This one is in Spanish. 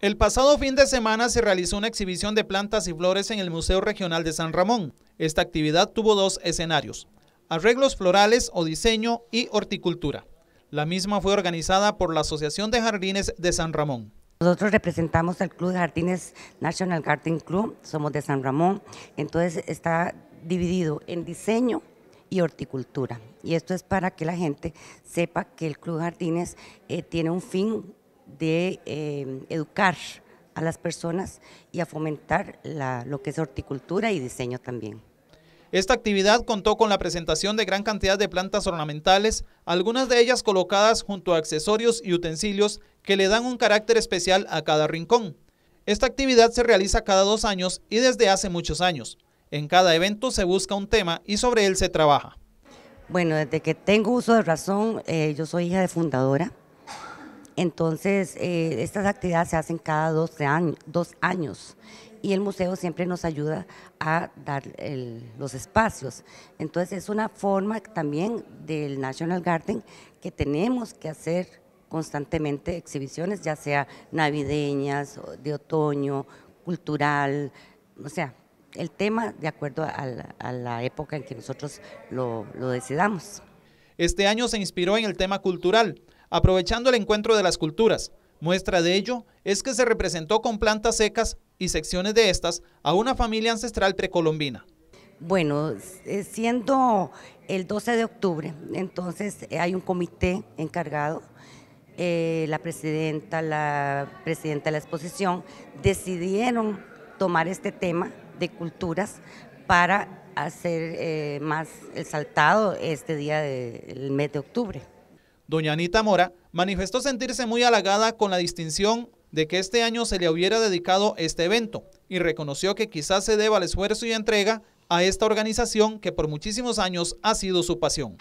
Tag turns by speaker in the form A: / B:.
A: El pasado fin de semana se realizó una exhibición de plantas y flores en el Museo Regional de San Ramón. Esta actividad tuvo dos escenarios, arreglos florales o diseño y horticultura. La misma fue organizada por la Asociación de Jardines de San Ramón.
B: Nosotros representamos al Club de Jardines National Garden Club, somos de San Ramón, entonces está dividido en diseño y horticultura. Y esto es para que la gente sepa que el Club Jardines eh, tiene un fin de em, educar
A: a las personas y a fomentar lo que es horticultura y diseño también. Esta actividad contó con la presentación de gran cantidad de plantas ornamentales, algunas de ellas colocadas junto a accesorios y utensilios que le dan un carácter especial a cada rincón. Esta actividad se realiza cada dos años y desde hace muchos años. En cada evento se busca un tema y sobre él se trabaja. Bueno, desde que tengo uso de
B: razón, eh, yo soy hija de fundadora entonces, eh, estas actividades se hacen cada dos, años y el museo siempre nos ayuda a dar los espacios. Entonces, es una forma también del National Garden que tenemos que hacer constantemente exhibiciones, ya sea navideñas, de otoño, cultural, o sea, el tema de acuerdo
A: a la, época en que nosotros lo decidamos. Este año se inspiró en el tema cultural aprovechando el encuentro de las culturas. Muestra de ello es que se representó con plantas secas y secciones de estas a una familia ancestral precolombina.
B: Bueno, eh, siendo el 12 de octubre, entonces eh, hay un comité encargado, eh, la presidenta, la presidenta de la exposición, decidieron tomar este tema de culturas para hacer más el saltado este día del mes de octubre
A: doña Anita Mora, manifestó sentirse muy halagada con la distinción de que este año se le hubiera dedicado este evento y reconoció que quizás se deba al esfuerzo y entrega a esta organización que por muchísimos años ha sido su pasión.